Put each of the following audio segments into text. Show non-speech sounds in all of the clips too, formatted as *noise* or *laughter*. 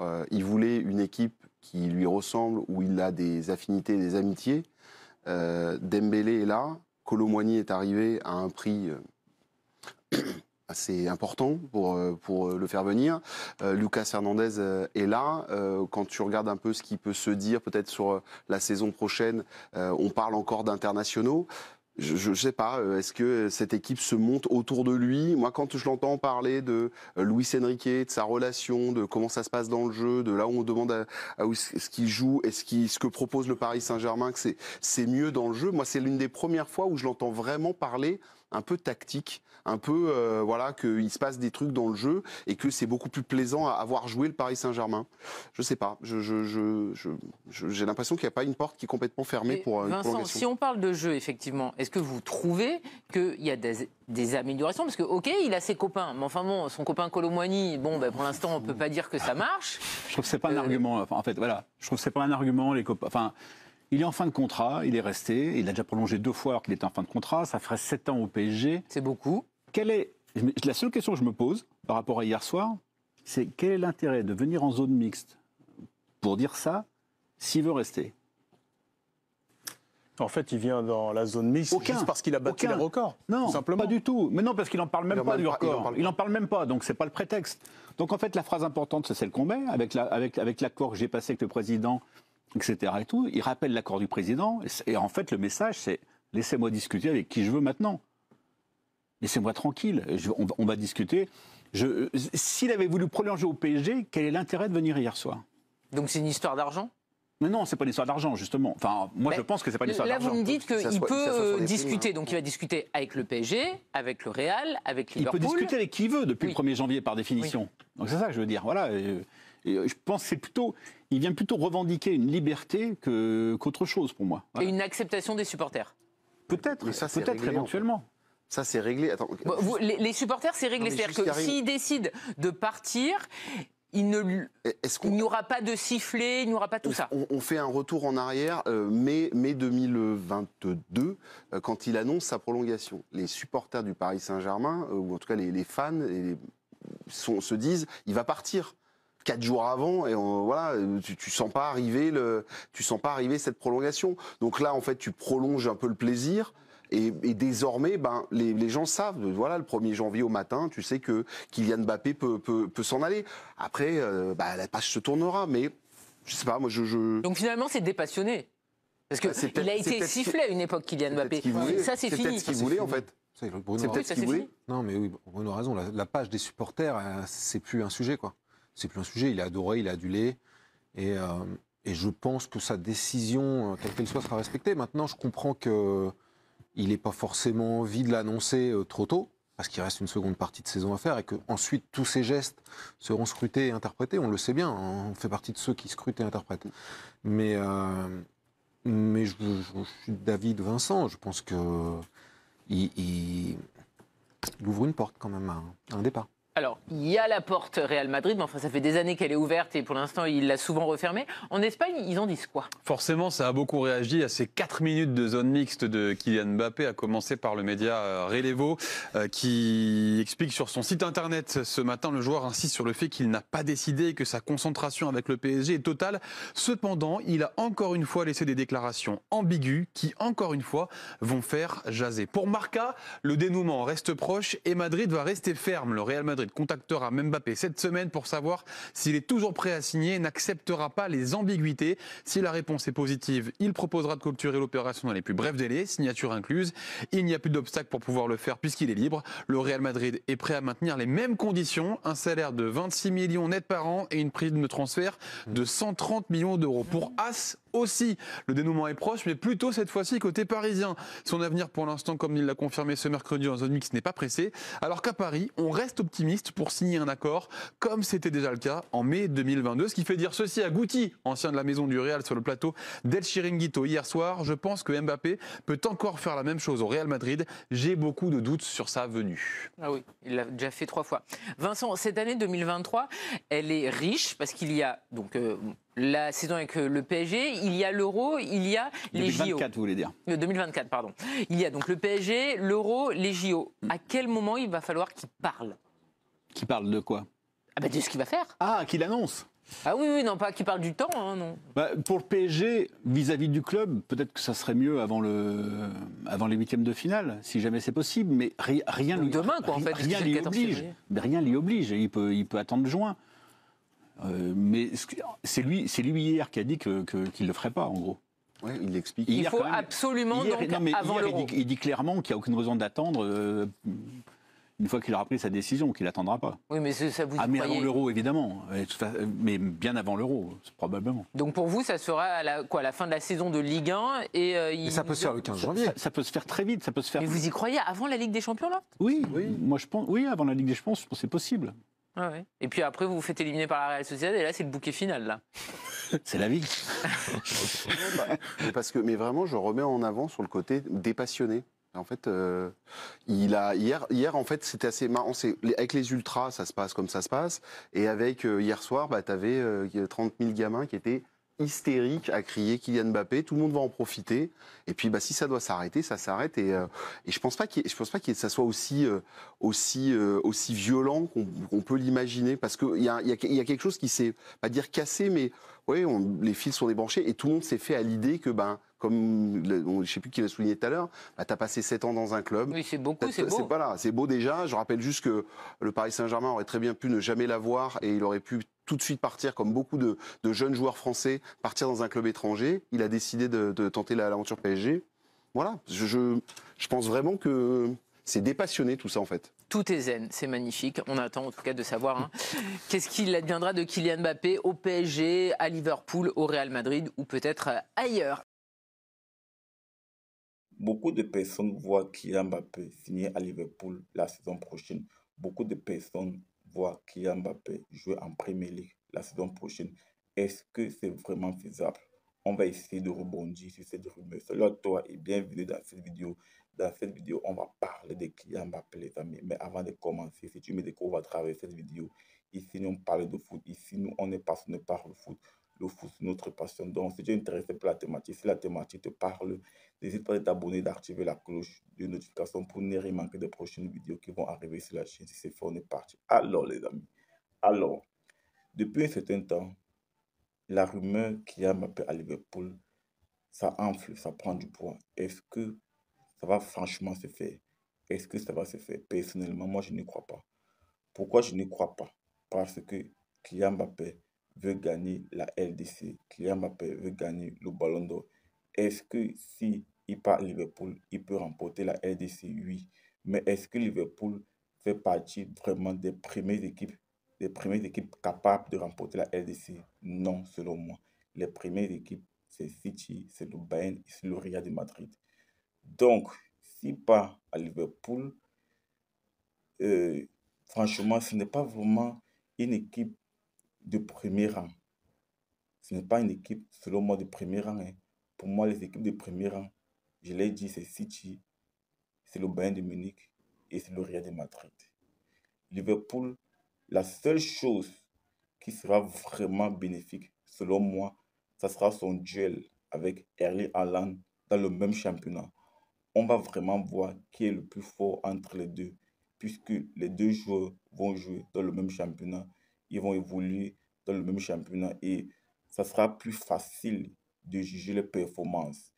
Euh, il voulait une équipe qui lui ressemble, où il a des affinités, des amitiés. Euh, Dembélé est là, Colomboigny est arrivé à un prix euh, *clears throat* assez important pour, euh, le faire venir. Lucas Hernandez est là. quand tu regardes un peu ce qui peut se dire peut-être sur la saison prochaine, on parle encore d'internationaux je ne sais pas, euh, est-ce que cette équipe se monte autour de lui Moi, quand je l'entends parler de euh, louis Enrique, de sa relation, de comment ça se passe dans le jeu, de là où on demande à, à où ce qu'il joue et ce, qui, ce que propose le Paris Saint-Germain, que c'est mieux dans le jeu, moi, c'est l'une des premières fois où je l'entends vraiment parler un peu tactique, un peu voilà euh, voilà qu'il se passe des trucs dans le jeu et que c'est beaucoup plus plaisant à avoir joué le Paris Saint-Germain. Je sais pas, je, j'ai je, l'impression qu'il n'y a pas une porte qui est complètement fermée pour euh, Vincent, si on parle de jeu, effectivement, est-ce que vous trouvez qu'il y a des, améliorations Parce que, ok, il a ses copains, mais enfin bon, son copain Colomoigny, bon, ben, pour l'instant, on peut pas dire que ça marche. Je trouve que c'est pas un euh, argument. en fait, voilà, je trouve que c'est pas un argument. Les copains, enfin, il est en fin de contrat, il est resté, il a déjà prolongé deux fois qu'il était en fin de contrat, ça ferait sept ans au PSG. C'est beaucoup. Quelle est la seule question que je me pose par rapport à hier soir, c'est quel est l'intérêt de venir en zone mixte pour dire ça s'il veut rester en fait, il vient dans la zone mixte parce qu'il a battu les records. Non, simplement. pas du tout. Mais non, parce qu'il n'en parle même pas du record. Il n'en parle, même pas, donc c'est pas le prétexte. Donc en fait, la phrase importante, c'est celle qu'on met avec l'accord la, avec, que j'ai passé avec le président etc. Et tout. Il rappelle l'accord du président. Et, en fait, le message, c'est laissez-moi discuter avec qui je veux maintenant. Laissez-moi tranquille. on, va discuter. S'il avait voulu prolonger au PSG, quel est l'intérêt de venir hier soir Donc c'est une histoire d'argent mais non, c'est pas une histoire d'argent, justement. Enfin, moi, je pense que c'est pas une histoire d'argent. Là, vous me dites qu'il peut euh, discuter. Hein. Donc, il va discuter avec le PSG, avec le Real, avec Liverpool. Il peut discuter avec qui veut depuis le 1er janvier, par définition. Donc, c'est ça que je veux dire. Voilà. Euh, euh, je pense c'est plutôt, il vient plutôt revendiquer une liberté qu'autre chose pour moi. Et une acceptation des supporters. Peut-être, éventuellement. Ça, c'est réglé. Euh, les, supporters, c'est réglé. C'est-à-dire que s'ils décident de partir, il n'y aura pas de sifflet, il n'y aura pas tout ça. On, fait un retour en arrière euh, mai, 2022, quand il annonce sa prolongation. Les supporters du Paris Saint-Germain, ou en tout cas les, fans, se disent il va partir quatre jours avant et voilà tu, sens pas arriver le tu sens pas arriver cette prolongation donc là en fait tu prolonges un peu le plaisir et, désormais ben les, les, gens savent voilà le 1er janvier au matin tu sais que Kylian Mbappé peut, peut, peut s'en aller après euh, bah, la page se tournera mais je sais pas moi je, donc finalement c'est dépassionné parce que bah, il a été sifflé à une époque Kylian Mbappé ça c'est fini ce qu'il voulait en fait c'est peut-être ce qu'il voulait non mais oui Bruno a raison la page des supporters euh, c'est plus un sujet quoi c'est plus un sujet. Il a adoré, il a adulé. Et, euh, et je pense que sa décision, euh, quelle qu'elle soit, sera respectée. Maintenant, je comprends qu'il euh, n'est pas forcément envie de l'annoncer trop tôt, parce qu'il reste une seconde partie de saison à faire et qu'ensuite tous ces gestes seront scrutés et interprétés. On le sait bien, hein, on fait partie de ceux qui scrutent et interprètent. Mais, mais je, suis david Vincent. Je pense que ouvre une porte quand même à un départ alors, il y a la porte Real Madrid, mais enfin, ça fait des années qu'elle est ouverte et pour l'instant, il l'a souvent refermée. En Espagne, ils en disent quoi Forcément, ça a beaucoup réagi à ces 4 minutes de zone mixte de Kylian Mbappé, à commencer par le média euh, Relevo, euh, qui explique sur son site internet ce matin, le joueur insiste sur le fait qu'il n'a pas décidé et que sa concentration avec le PSG est totale. Cependant, il a encore une fois laissé des déclarations ambiguës qui, encore une fois, vont faire jaser. Pour Marca, le dénouement reste proche et Madrid va rester ferme. Le Real Madrid contactera Mbappé cette semaine pour savoir s'il est toujours prêt à signer et n'acceptera pas les ambiguïtés. Si la réponse est positive, il proposera de clôturer l'opération dans les plus brefs délais, signature incluse. Il n'y a plus d'obstacle pour pouvoir le faire puisqu'il est libre. Le Real Madrid est prêt à maintenir les mêmes conditions, un salaire de 26 millions net par an et une prime de transfert de 130 millions d'euros. Pour As, aussi. Le dénouement est proche, mais plutôt cette fois-ci côté parisien. Son avenir pour l'instant, comme il l'a confirmé ce mercredi en zone mixte, n'est pas pressé, alors qu'à Paris, on reste optimiste pour signer un accord, comme c'était déjà le cas en mai 2022, ce qui fait dire ceci à Gouti, ancien de la maison du Real sur le plateau d'El Chiringuito hier soir, je pense que Mbappé peut encore faire la même chose au Real Madrid. J'ai beaucoup de doutes sur sa venue. Ah oui, il l'a déjà fait trois fois. Vincent, cette année 2023, elle est riche parce qu'il y a donc euh, la saison avec euh, le PSG, il y a l'euro, il y a les JO. 2024, vous voulez dire 2024, euh, pardon. Il y a donc le PSG, l'euro, les JO. À hmm. quel moment il va falloir qu'il parle Qu'il parle de quoi ah bah De ce qu'il va faire. Ah, qu'il annonce ah oui, non, pas qu'il parle du temps, hein, non. Bah, pour le PSG, vis-à-vis du club, peut-être que ça serait mieux avant, le, avant les huitièmes de finale, si jamais c'est possible, mais rien... ne demain, quoi, en fait. Rien l'y oblige. Rien oblige, il peut, il peut attendre juin. Euh, mais c'est lui, c'est lui hier qui a dit qu'il que, ne le ferait pas, en gros. il l'explique. Il faut absolument donc avant il, dit, il, dit, clairement qu'il n'y a aucune raison d'attendre. Euh, une fois qu'il aura pris sa décision, qu'il n'attendra pas. Oui, mais ça vous Ah, mais avant l'euro, évidemment. Euh, mais bien avant l'euro, probablement. Donc pour vous, ça sera à la, quoi, la fin de la saison de Ligue 1 et ça peut se faire le 15 janvier. Ça, peut se faire très vite. Ça peut se faire... Mais vous y croyez avant la Ligue des Champions, là oui, oui, moi je pense. Oui, avant la Ligue des Champions, je pense que c'est possible. Et puis après, vous vous faites éliminer par la Real Sociedad, et là, c'est le bouquet final, là. *laughs* c'est la vie. mais, parce que, mais vraiment, je remets en avant sur le côté dépassionné. En fait, euh, il a hier, hier en fait, c'était assez marrant. avec les ultras, ça se passe comme ça se passe, et avec euh, hier soir, bah, tu avais 30 000 gamins qui étaient hystérique à crier Kylian Mbappé, tout le monde va en profiter. Et puis bah, si ça doit s'arrêter, ça s'arrête. Et, euh, et, je pense pas qu'il, je pense pas que ça soit aussi euh, aussi euh, aussi violent qu'on peut l'imaginer, parce qu'il y a, y, y a quelque chose qui s'est pas dire cassé, mais oui, les fils sont débranchés et tout le monde s'est fait à l'idée que, ben, comme je ne sais plus qui l'a souligné tout à l'heure, bah, tu as passé 7 ans dans un club. Oui, c'est beaucoup, c'est beau. C'est beau déjà. Je rappelle juste que le Paris Saint-Germain aurait très bien pu ne jamais l'avoir et il aurait pu tout de suite partir, comme beaucoup de, jeunes joueurs français, partir dans un club étranger. Il a décidé de, tenter l'aventure PSG. Voilà, je pense vraiment que c'est dépassionné tout ça en fait. Tout est zen, c'est magnifique. On attend en tout cas de savoir hein, qu'est-ce qu'il adviendra de Kylian Mbappé au PSG, à Liverpool, au Real Madrid ou peut-être ailleurs. Beaucoup de personnes voient Kylian Mbappé signer à Liverpool la saison prochaine. Beaucoup de personnes voient Kylian Mbappé jouer en Premier League la saison prochaine. Est-ce que c'est vraiment faisable On va essayer de rebondir sur cette rumeur. Salut à toi et bienvenue dans cette vidéo. Dans cette vidéo, on va parler des clients Mbappé, les amis. Mais avant de commencer, si tu me découvres à travers cette vidéo, ici, nous, on parle de foot. Ici, nous, on est passionné par le foot. Le foot, c'est notre passion. Donc, si tu es intéressé par la thématique, si la thématique te parle, n'hésite pas à t'abonner, d'activer la cloche de notification pour ne rien manquer des prochaines vidéos qui vont arriver sur la chaîne. Si c'est fait, on est parti. Alors, les amis, alors, depuis un certain temps, la rumeur qui a Mbappé à Liverpool, ça enfle, ça prend du poids. Est-ce que ça va franchement se faire. Est-ce que ça va se faire Personnellement, moi, je ne crois pas. Pourquoi je ne crois pas Parce que Kylian Mbappé veut gagner la LDC. Kylian Mbappé veut gagner le Ballon d'Or. Est-ce que si il part Liverpool, il peut remporter la LDC Oui. Mais est-ce que Liverpool fait partie vraiment des premières équipes, des premières équipes capables de remporter la LDC Non, selon moi. Les premières équipes, c'est City, c'est le Bayern, c'est le Real de Madrid. Donc, si pas à Liverpool, euh, franchement, ce n'est pas vraiment une équipe de premier rang. Ce n'est pas une équipe, selon moi, de premier rang. Hein. Pour moi, les équipes de premier rang, je l'ai dit, c'est City, c'est le Bayern de Munich et c'est le Real de Madrid. Liverpool, la seule chose qui sera vraiment bénéfique, selon moi, ça sera son duel avec Erling Haaland dans le même championnat on va vraiment voir qui est le plus fort entre les deux, puisque les deux joueurs vont jouer dans le même championnat, ils vont évoluer dans le même championnat et ça sera plus facile de juger les performances.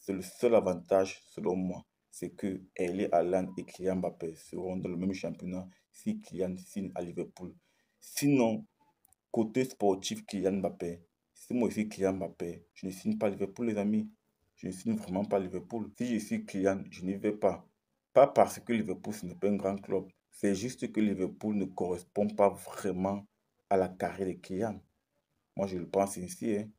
C'est le seul avantage, selon moi, c'est que Erling Allen et Kylian Mbappé seront dans le même championnat si Kylian signe à Liverpool. Sinon, côté sportif Kylian Mbappé, si moi aussi Kylian Mbappé, je ne signe pas Liverpool, les amis je ne signe vraiment pas Liverpool. Si je suis client, je n'y vais pas. Pas parce que Liverpool, ce n'est pas un grand club. C'est juste que Liverpool ne correspond pas vraiment à la carrière de Kylian. Moi, je le pense ainsi. Hein.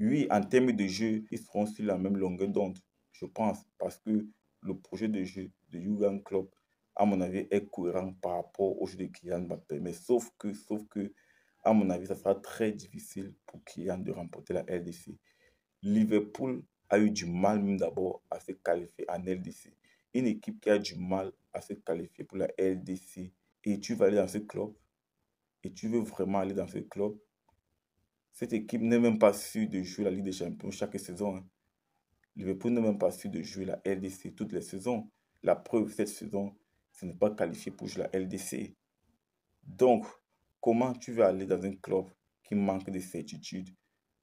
Oui, en termes de jeu, ils seront sur la même longueur d'onde, je pense, parce que le projet de jeu de Jurgen Klopp, à mon avis, est cohérent par rapport au jeu de Kylian Mbappé. Mais sauf que, sauf que, à mon avis, ça sera très difficile pour Kylian de remporter la LDC. Liverpool a eu du mal même d'abord à se qualifier en LDC. Une équipe qui a du mal à se qualifier pour la LDC et tu vas aller dans ce club et tu veux vraiment aller dans ce club, cette équipe n'est même pas sûre de jouer la Ligue des Champions chaque saison. Hein. Liverpool n'est même pas sûr de jouer la LDC toutes les saisons. La preuve, cette saison, ce n'est pas qualifié pour jouer la LDC. Donc, comment tu veux aller dans un club qui manque de certitude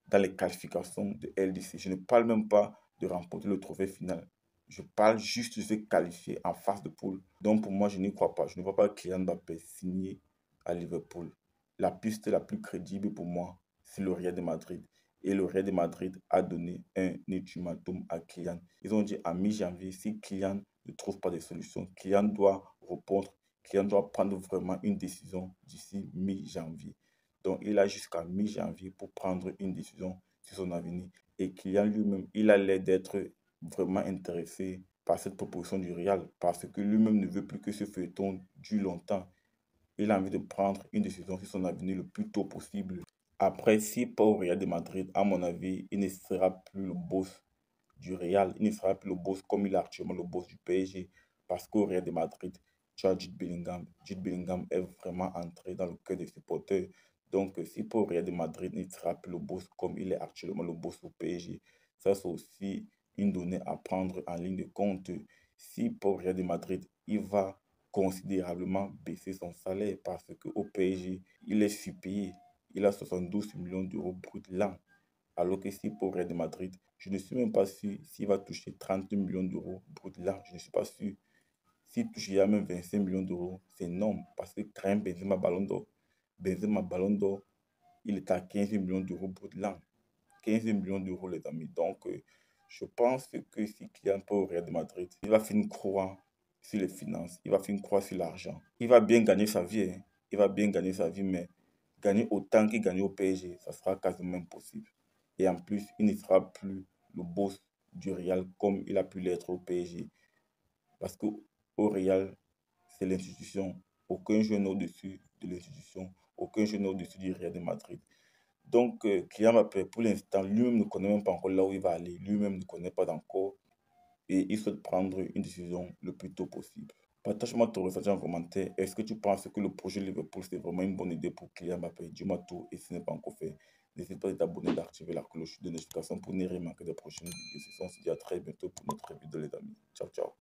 dans les qualifications de LDC. Je ne parle même pas de remporter le trophée final. Je parle juste de se qualifier en face de poule. Donc pour moi, je n'y crois pas. Je ne vois pas Kylian Mbappé signé à Liverpool. La piste la plus crédible pour moi, c'est le Real de Madrid. Et le Real de Madrid a donné un ultimatum à Kylian. Ils ont dit à mi-janvier, si Kylian ne trouve pas de solution, Kylian doit répondre. Kylian doit prendre vraiment une décision d'ici mi-janvier. Donc, il a jusqu'à mi-janvier pour prendre une décision sur son avenir. Et Kylian lui-même, il a l'air d'être vraiment intéressé par cette proposition du Real parce que lui-même ne veut plus que ce feuilleton dure longtemps. Il a envie de prendre une décision sur son avenir le plus tôt possible. Après, si pas au Real de Madrid, à mon avis, il ne sera plus le boss du Real. Il ne sera plus le boss comme il est actuellement le boss du PSG. Parce qu'au Real de Madrid, tu as Jude Bellingham. Jude Bellingham est vraiment entré dans le cœur des supporters. Donc, euh, si pour Real de Madrid, il trappe le boss comme il est actuellement le boss au PSG, ça c'est aussi une donnée à prendre en ligne de compte. Si pour Real de Madrid, il va considérablement baisser son salaire parce qu'au PSG, il est supérieur. Il a 72 millions d'euros brut l'an. Alors que si pour Real de Madrid, je ne suis même pas sûr s'il va toucher 30 millions d'euros brut l'an. Je ne suis pas sûr. S'il touche même 25 millions d'euros, c'est non. Parce que Karim Benzema Ballon d'Or, Benzema Ballon d'Or, il est à 15 millions d'euros l'an, 15 millions d'euros, les amis. Donc, euh, je pense que si Kylian peut au Real de Madrid, il va faire une croix sur les finances, il va faire une croix sur l'argent. Il va bien gagner sa vie, hein. il va bien gagner sa vie, mais gagner autant qu'il gagne au PSG, ça sera quasiment impossible. Et en plus, il ne sera plus le boss du Real comme il a pu l'être au PSG. Parce que au Real, c'est l'institution. Aucun jeune au-dessus de l'institution aucun jeune au-dessus du de Madrid. Donc, euh, Kylian pour l'instant, lui-même ne connaît même pas encore là où il va aller. Lui-même ne connaît pas encore. Et il souhaite prendre une décision le plus tôt possible. Partage-moi ton ressenti en commentaire. Est-ce que tu penses que le projet Liverpool, c'est vraiment une bonne idée pour Kylian Mbappé Dis-moi tout. Et si ce n'est pas encore fait, n'hésite pas à t'abonner, d'activer la cloche de notification pour ne rien manquer des prochaines vidéos. On se dit à très bientôt pour notre vidéo, les amis. Ciao, ciao.